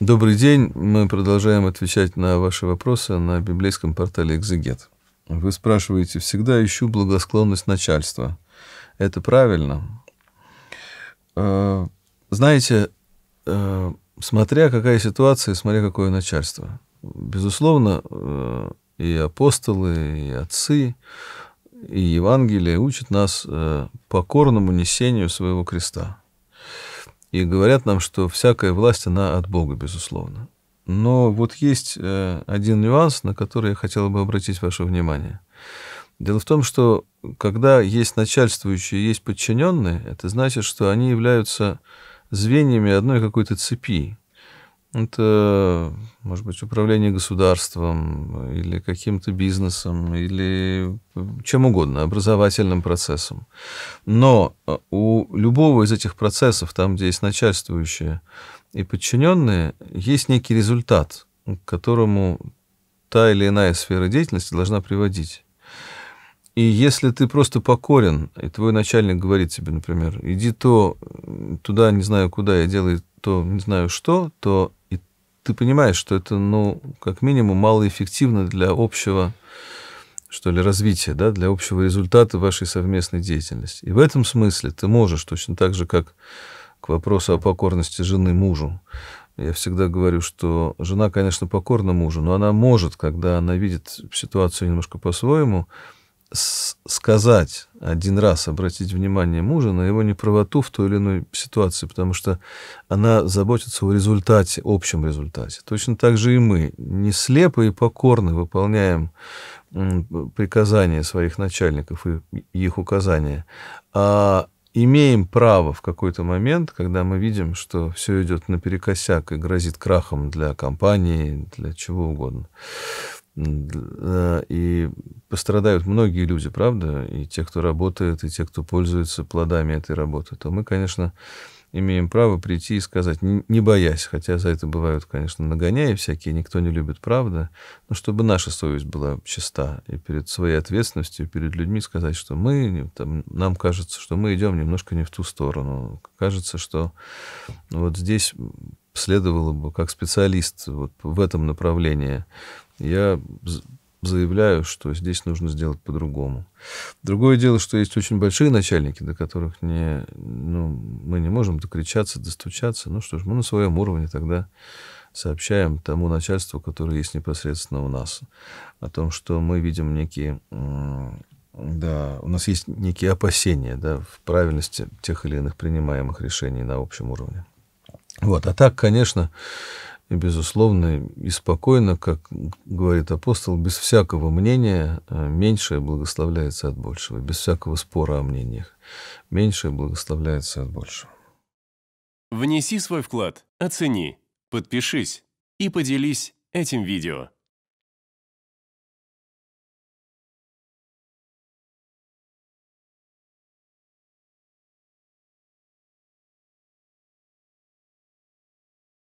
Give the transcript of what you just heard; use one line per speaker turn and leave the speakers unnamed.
Добрый день. Мы продолжаем отвечать на ваши вопросы на библейском портале «Экзегет». Вы спрашиваете, всегда ищу благосклонность начальства. Это правильно? Э, знаете, э, смотря какая ситуация, смотря какое начальство. Безусловно, э, и апостолы, и отцы, и Евангелие учат нас покорному несению своего креста и говорят нам, что всякая власть, она от Бога, безусловно. Но вот есть э, один нюанс, на который я хотел бы обратить ваше внимание. Дело в том, что когда есть начальствующие, есть подчиненные, это значит, что они являются звеньями одной какой-то цепи. Это, может быть, управление государством или каким-то бизнесом, или э, чем угодно, образовательным процессом. Но э, у любого из этих процессов, там, где есть начальствующие и подчиненные, есть некий результат, к которому та или иная сфера деятельности должна приводить. И если ты просто покорен, и твой начальник говорит тебе, например, иди то э, туда, не знаю куда, и делай то не знаю что, то и ты понимаешь, что это, ну, как минимум, малоэффективно для общего, что ли, развития, да, для общего результата вашей совместной деятельности. И в этом смысле ты можешь точно так же, как к вопросу о покорности жены мужу. Я всегда говорю, что жена, конечно, покорна мужу, но она может, когда она видит ситуацию немножко по-своему, сказать один раз, обратить внимание мужа на его неправоту в той или иной ситуации, потому что она заботится о результате, общем результате. Точно так же и мы не слепо и покорно выполняем приказания своих начальников и их указания, а имеем право в какой-то момент, когда мы видим, что все идет наперекосяк и грозит крахом для компании, для чего угодно Э, и пострадают многие люди, правда, и те, кто работает, и те, кто пользуется плодами этой работы, то мы, конечно, имеем право прийти и сказать, не боясь, хотя за это бывают, конечно, нагоняи всякие, никто не любит правда, но чтобы наша совесть была чиста и перед своей ответственностью, перед людьми сказать, что мы, там, нам кажется, что мы идем немножко не в ту сторону, кажется, что вот здесь следовало бы как специалист вот в этом направлении я заявляю, что здесь нужно сделать по-другому. Другое дело, что есть очень большие начальники, до которых не, ну, мы не можем докричаться, достучаться. Ну что ж, мы на своем уровне тогда сообщаем тому начальству, которое есть непосредственно у нас, о том, что мы видим некие, да, у нас есть некие опасения да, в правильности тех или иных принимаемых решений на общем уровне. Вот. А так, конечно, и, безусловно, и спокойно, как говорит апостол, без всякого мнения э, меньшее благословляется от большего, без всякого спора о мнениях. Меньшее благословляется от большего. Внеси свой вклад, оцени, подпишись и поделись этим видео.